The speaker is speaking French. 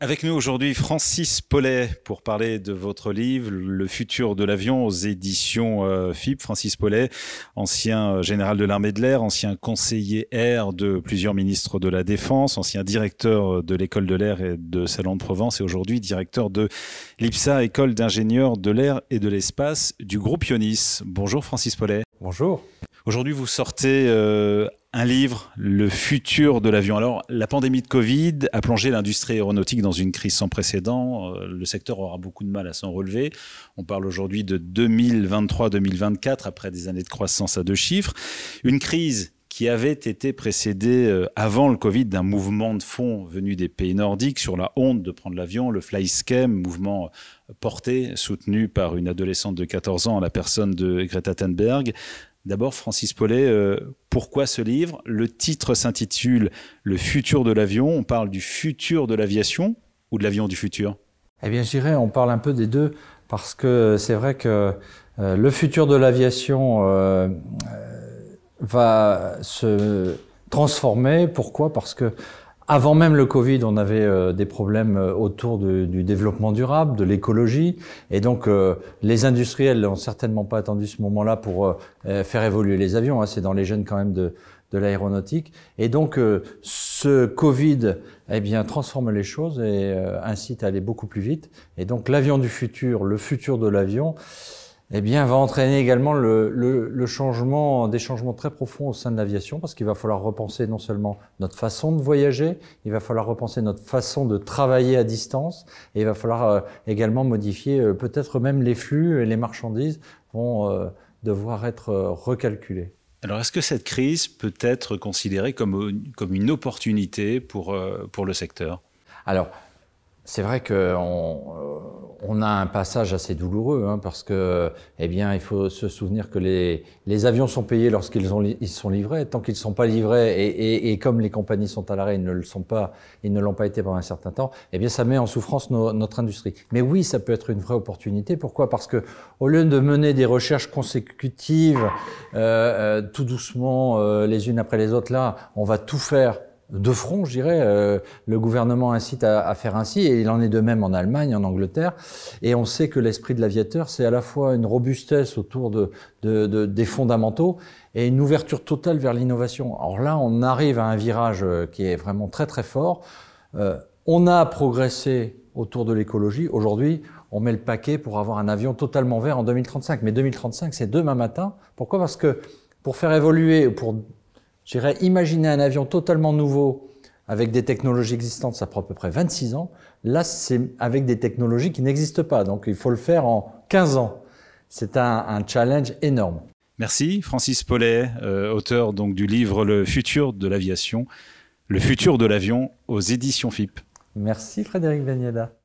Avec nous aujourd'hui Francis Paulet pour parler de votre livre Le futur de l'avion aux éditions FIP. Euh, Francis Paulet, ancien euh, général de l'armée de l'air, ancien conseiller air de plusieurs ministres de la Défense, ancien directeur euh, de l'école de l'air et de Salon de Provence et aujourd'hui directeur de l'IPSA, école d'ingénieurs de l'air et de l'espace du groupe Ionis. Bonjour Francis Paulet. Bonjour. Aujourd'hui, vous sortez un livre, Le futur de l'avion. Alors, la pandémie de Covid a plongé l'industrie aéronautique dans une crise sans précédent. Euh, le secteur aura beaucoup de mal à s'en relever. On parle aujourd'hui de 2023-2024, après des années de croissance à deux chiffres. Une crise qui avait été précédée euh, avant le Covid d'un mouvement de fond venu des pays nordiques sur la honte de prendre l'avion, le Flyscam, mouvement euh, porté, soutenu par une adolescente de 14 ans, la personne de Greta Thunberg, D'abord, Francis Paulet, euh, pourquoi ce livre Le titre s'intitule Le futur de l'avion. On parle du futur de l'aviation ou de l'avion du futur Eh bien, je on parle un peu des deux, parce que c'est vrai que euh, le futur de l'aviation euh, va se transformer. Pourquoi Parce que avant même le Covid, on avait euh, des problèmes euh, autour du développement durable, de l'écologie, et donc euh, les industriels n'ont certainement pas attendu ce moment-là pour faire évoluer les avions. Hein. C'est dans les jeunes quand même de, de l'aéronautique, et donc ce Covid, eh bien, transforme les choses et incite à aller beaucoup plus vite. Et donc l'avion du futur, le futur de l'avion eh bien, va entraîner également le, changement, des changements très profonds au sein de l'aviation, parce qu'il va falloir repenser non seulement notre façon de voyager, il va falloir repenser notre façon de travailler à distance, et il va falloir euh, également modifier euh, peut-être même les flux et les marchandises vont euh, devoir être recalculés. Alors, est-ce que cette crise peut être considérée comme, comme une opportunité pour, pour le secteur Alors, c'est vrai qu'on on a un passage assez douloureux, hein, parce que, eh bien, il faut se souvenir que les, avions sont payés lorsqu'ils sont livrés. Tant qu'ils ne sont pas livrés, et, comme les compagnies sont à l'arrêt, ils ne le sont pas, ils ne l'ont pas été pendant un certain temps, eh bien, ça met en souffrance notre industrie. Mais oui, ça peut être une vraie opportunité. Pourquoi Parce que, au lieu de mener des recherches consécutives, euh, euh, tout doucement, euh, les unes après les autres, là, on va tout faire de front, je dirais. Euh, le gouvernement incite à, faire ainsi, et il en est de même en Allemagne, en Angleterre. Et on sait que l'esprit de l'aviateur, c'est à la fois une robustesse autour de, des fondamentaux et une ouverture totale vers l'innovation. Alors là, on arrive à un virage euh, qui est vraiment très très fort. Euh, on a progressé autour de l'écologie. Aujourd'hui, on met le paquet pour avoir un avion totalement vert en 2035. Mais 2035, c'est demain matin. Pourquoi Parce que pour faire évoluer, pour J'irais imaginer un avion totalement nouveau avec des technologies existantes, ça prend à peu près 26 ans. Là, c'est avec des technologies qui n'existent pas. Donc, il faut le faire en 15 ans. C'est un, challenge énorme. Merci, Francis Paulet, euh, auteur donc du livre Le futur de l'aviation, Le futur de l'avion aux éditions FIP. Merci, Frédéric Beneda.